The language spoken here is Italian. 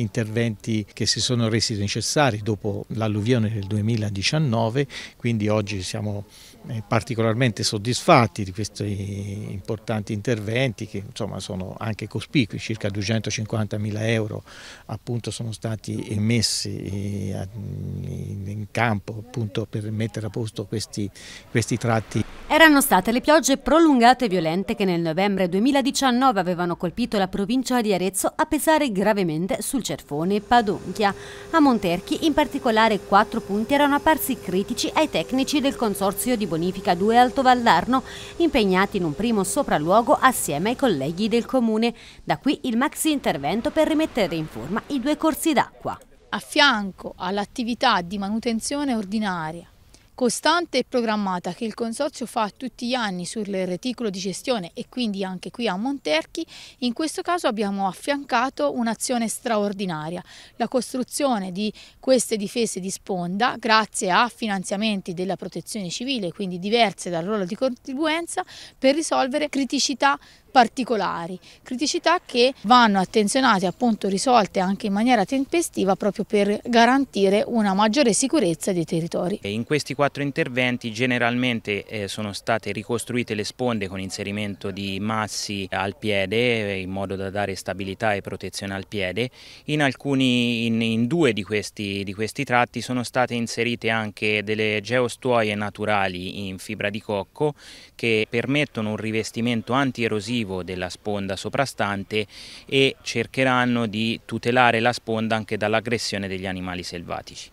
interventi che si sono resi necessari dopo l'alluvione del 2019, quindi oggi siamo eh, particolarmente soddisfatti di questi importanti interventi che insomma, sono anche cospicui, circa 250 mila euro appunto, sono stati messi eh, in campo appunto, per mettere a posto questi, questi tratti. Erano state le piogge prolungate e violente che nel novembre 2019 avevano colpito la provincia di Arezzo a pesare gravemente sul Cerfone Padonchia. A Monterchi in particolare quattro punti erano apparsi critici ai tecnici del Consorzio di Bonifica 2 Alto Valdarno, impegnati in un primo sopralluogo assieme ai colleghi del comune. Da qui il maxi intervento per rimettere in forma i due corsi d'acqua. A fianco all'attività di manutenzione ordinaria costante e programmata che il Consorzio fa tutti gli anni sul reticolo di gestione e quindi anche qui a Monterchi, in questo caso abbiamo affiancato un'azione straordinaria, la costruzione di queste difese di sponda grazie a finanziamenti della protezione civile, quindi diverse dal ruolo di contribuenza, per risolvere criticità particolari, criticità che vanno attenzionate e appunto risolte anche in maniera tempestiva proprio per garantire una maggiore sicurezza dei territori. In questi quattro interventi generalmente eh, sono state ricostruite le sponde con inserimento di massi al piede eh, in modo da dare stabilità e protezione al piede, in, alcuni, in, in due di questi, di questi tratti sono state inserite anche delle geostuoie naturali in fibra di cocco che permettono un rivestimento antierosivo protettivo della sponda soprastante e cercheranno di tutelare la sponda anche dall'aggressione degli animali selvatici.